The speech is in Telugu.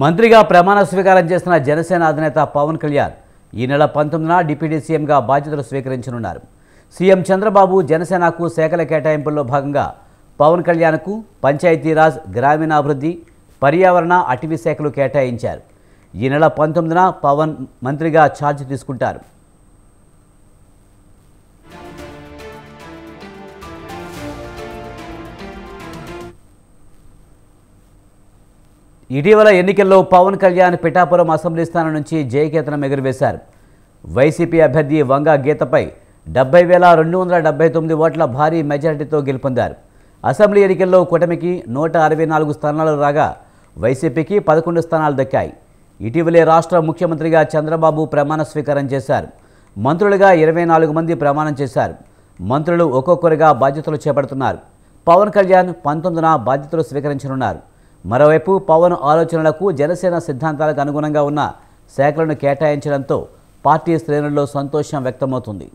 మంత్రిగా ప్రమాణ స్వీకారం చేసిన జనసేన అధినేత పవన్ కళ్యాణ్ ఈ నెల పంతొమ్మిదిన డిప్యూటీ సీఎంగా బాధ్యతలు స్వీకరించనున్నారు సీఎం చంద్రబాబు జనసేనకు శాఖల కేటాయింపుల్లో భాగంగా పవన్ కళ్యాణ్కు పంచాయతీరాజ్ గ్రామీణాభివృద్ధి పర్యావరణ అటవీ శాఖలు కేటాయించారు ఈ నెల పంతొమ్మిదిన పవన్ మంత్రిగా ఛార్జ్ తీసుకుంటారు ఇటీవల ఎన్నికల్లో పవన్ కళ్యాణ్ పిఠాపురం అసెంబ్లీ స్థానం నుంచి జయకేతనం ఎగురవేశారు వైసీపీ అభ్యర్థి వంగ గీతపై డెబ్బై వేల రెండు వందల డెబ్బై తొమ్మిది ఓట్ల భారీ మెజారిటీతో గెలుపొందారు అసెంబ్లీ ఎన్నికల్లో కూటమికి నూట అరవై నాలుగు స్థానాలు రాగా వైసీపీకి పదకొండు స్థానాలు దక్కాయి ఇటీవలే రాష్ట్ర ముఖ్యమంత్రిగా చంద్రబాబు ప్రమాణ స్వీకారం చేశారు మంత్రులుగా ఇరవై నాలుగు మంది ప్రమాణం చేశారు మంత్రులు ఒక్కొక్కరుగా బాధ్యతలు చేపడుతున్నారు పవన్ కళ్యాణ్ పంతొమ్మిదిన బాధ్యతలు స్వీకరించనున్నారు మరోవైపు పవన్ ఆలోచనలకు జనసేన సిద్ధాంతాలకు అనుగుణంగా ఉన్న శాఖలను కేటాయించడంతో పార్టీ శ్రేణుల్లో సంతోషం వ్యక్తమవుతుంది